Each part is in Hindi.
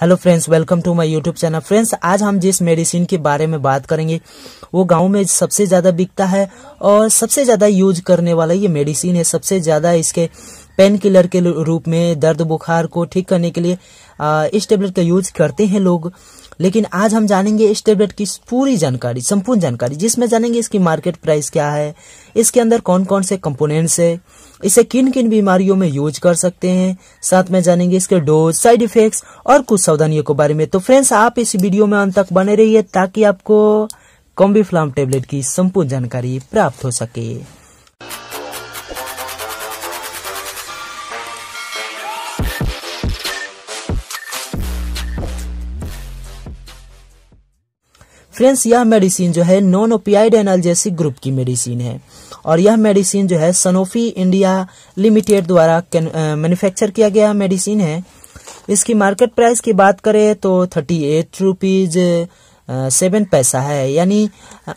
hello friends welcome to my YouTube channel friends आज हम जिस मेडिसिन के बारे में बात करेंगे वो गांव में सबसे ज़्यादा बिकता है और सबसे ज़्यादा यूज करने वाला ये मेडिसिन है सबसे ज़्यादा इसके पेन किलर के रूप में दर्द बुखार को ठीक करने के लिए इस टेबलेट का यूज करते हैं लोग लेकिन आज हम जानेंगे इस टेबलेट की पूरी जानकारी संपूर्ण जानकारी जिसमें जानेंगे इसकी मार्केट प्राइस क्या है इसके अंदर कौन कौन से कंपोनेंट्स है इसे किन किन बीमारियों में यूज कर सकते हैं साथ में जानेंगे इसके डोज साइड इफेक्ट्स और कुछ सावधानियों के बारे में तो फ्रेंड्स आप इस वीडियो में अंत तक बने रहिए ताकि आपको कॉम्बी टेबलेट की संपूर्ण जानकारी प्राप्त हो सके फ्रेंड्स यह मेडिसिन जो है नॉन ओपियाइड एनालजेसिक ग्रुप की मेडिसिन है और यह मेडिसिन जो है सनोफी इंडिया लिमिटेड द्वारा मैन्युफैक्चर किया गया मेडिसिन है इसकी मार्केट प्राइस की बात करें तो थर्टी एट रुपीज सेवन पैसा है यानी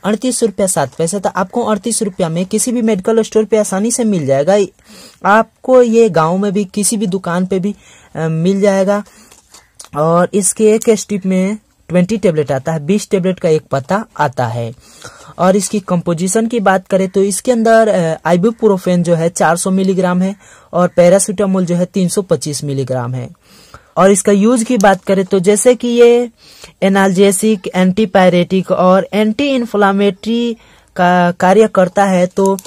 अड़तीस रुपया सात पैसा तो आपको अड़तीस रुपया में किसी भी मेडिकल स्टोर पे आसानी से मिल जाएगा आपको ये गांव में भी किसी भी दुकान पे भी मिल जाएगा और इसके एक स्टिप में ट्वेंटी टेबलेट आता है बीस टेबलेट का एक पत्ता आता है और इसकी कंपोजिशन की बात करें तो इसके अंदर आइबुप्रोफेन जो है 400 मिलीग्राम है और पैरासिटामोल जो है 325 मिलीग्राम है और इसका यूज की बात करें तो जैसे कि ये एनाल्जेसिक एंटीपायरेटिक और एंटी इन्फ्लामेटरी का कार्य करता है तो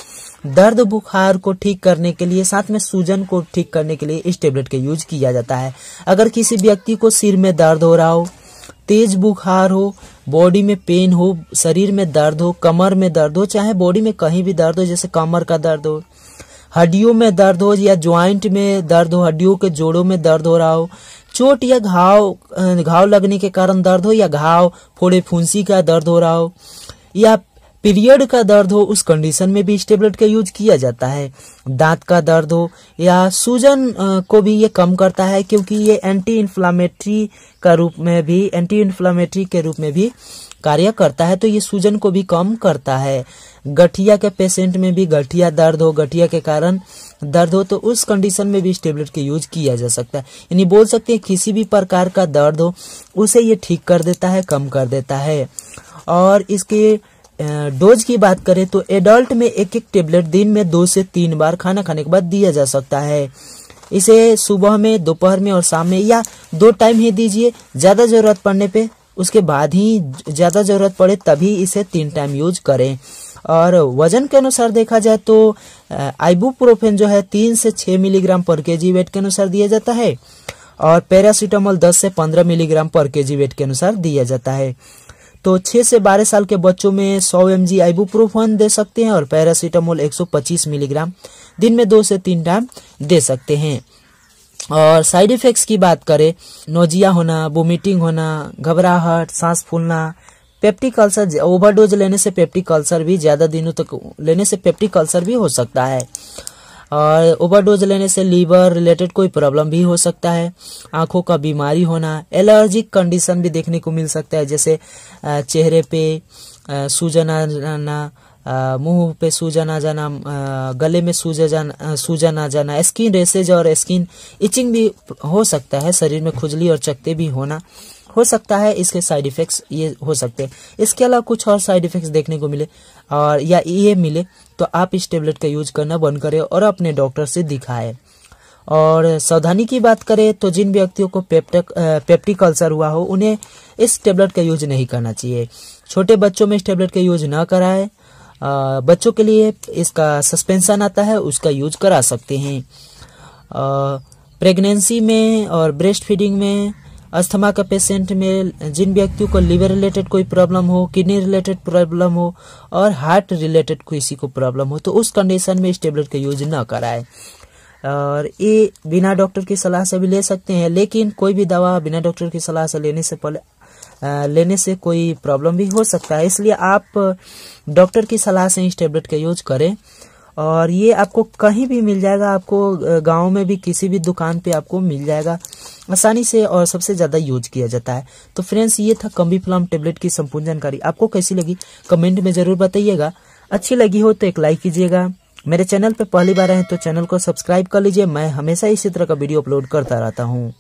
दर्द बुखार को ठीक करने के लिए साथ में सूजन को ठीक करने के लिए इस टेबलेट का यूज किया जाता है अगर किसी व्यक्ति को सिर में दर्द हो रहा हो तेज बुखार हो बॉडी में पेन हो शरीर में दर्द हो कमर में दर्द हो चाहे बॉडी में कहीं भी दर्द हो जैसे कमर का दर्द हो हड्डियों में दर्द हो या ज्वाइंट में दर्द हो हड्डियों के जोड़ों में दर्द हो रहा हो चोट या घाव घाव लगने के कारण दर्द हो या घाव फोड़े फुंसी का दर्द हो रहा हो या पीरियड का दर्द हो उस कंडीशन में भी इस टेबलेट का यूज किया जाता है दांत का दर्द हो या सूजन को भी ये कम करता है क्योंकि ये एंटी इन्फ्लामेटरी का रूप में भी एंटी इन्फ्लामेटरी के रूप में भी कार्य करता है तो ये सूजन को भी कम करता है गठिया के पेशेंट में भी गठिया दर्द हो गठिया के कारण दर्द हो तो उस कंडीशन में भी इस टेबलेट के यूज किया जा सकता है यानी बोल सकते हैं किसी भी प्रकार का दर्द हो उसे ये ठीक कर देता है कम कर देता है और इसके डोज की बात करें तो एडल्ट में एक एक टेबलेट दिन में दो से तीन बार खाना खाने के बाद दिया जा सकता है इसे सुबह में दोपहर में और शाम में या दो टाइम ही दीजिए ज़्यादा ज़रूरत पड़ने पे उसके बाद ही ज़्यादा ज़रूरत पड़े तभी इसे तीन टाइम यूज करें और वजन के अनुसार देखा जाए तो आइबूप्रोफेन जो है तीन से छह मिलीग्राम पर के जी वेट के अनुसार दिया जाता है और पैरासीटामोल दस से पंद्रह मिलीग्राम पर के जी वेट के अनुसार दिया जाता है तो 6 से 12 साल के बच्चों में 100 एम जी आइबूप्रोफन दे सकते हैं और पैरासीटामोल 125 मिलीग्राम दिन में दो से तीन टाइम दे सकते हैं और साइड इफेक्ट्स की बात करें नोजिया होना वोमिटिंग होना घबराहट सांस फूलना पेप्टिक अल्सर ओवरडोज लेने से पेप्टिक अल्सर भी ज़्यादा दिनों तक लेने से पेप्टिक अल्सर भी हो सकता है और ओवरडोज लेने से लीवर रिलेटेड कोई प्रॉब्लम भी हो सकता है आंखों का बीमारी होना एलर्जिक कंडीशन भी देखने को मिल सकता है जैसे चेहरे पे सूजन आ जाना मुंह पे सूजन आ जाना गले में सूजा जाना सूजन आ जाना स्किन रेसेज और स्किन इचिंग भी हो सकता है शरीर में खुजली और चकते भी होना हो सकता है इसके साइड इफेक्ट्स ये हो सकते हैं इसके अलावा कुछ और साइड इफेक्ट्स देखने को मिले और या ये मिले तो आप इस टेबलेट का यूज करना बंद करें और अपने डॉक्टर से दिखाएं और सावधानी की बात करें तो जिन व्यक्तियों को पेप्टक पेप्टिक अल्सर हुआ हो उन्हें इस टेबलेट का यूज नहीं करना चाहिए छोटे बच्चों में इस टेबलेट का यूज ना कराएं बच्चों के लिए इसका सस्पेंशन आता है उसका यूज करा सकते हैं प्रेगनेंसी में और ब्रेस्ट फीडिंग में अस्थमा का पेशेंट में जिन व्यक्तियों को लिवर रिलेटेड कोई प्रॉब्लम हो किडनी रिलेटेड प्रॉब्लम हो और हार्ट रिलेटेड किसी को प्रॉब्लम हो तो उस कंडीशन में इस टेबलेट का यूज ना कराए और ये बिना डॉक्टर की सलाह से भी ले सकते हैं लेकिन कोई भी दवा बिना डॉक्टर की सलाह से लेने से पहले लेने से कोई प्रॉब्लम भी हो सकता है इसलिए आप डॉक्टर की सलाह से इस टेबलेट का यूज करें और ये आपको कहीं भी मिल जाएगा आपको गांव में भी किसी भी दुकान पे आपको मिल जाएगा आसानी से और सबसे ज़्यादा यूज किया जाता है तो फ्रेंड्स ये था कम्बी फ्लॉम टेबलेट की संपूर्ण जानकारी आपको कैसी लगी कमेंट में ज़रूर बताइएगा अच्छी लगी हो तो एक लाइक कीजिएगा मेरे चैनल पर पहली बार है तो चैनल को सब्सक्राइब कर लीजिए मैं हमेशा इसी तरह का वीडियो अपलोड करता रहता हूँ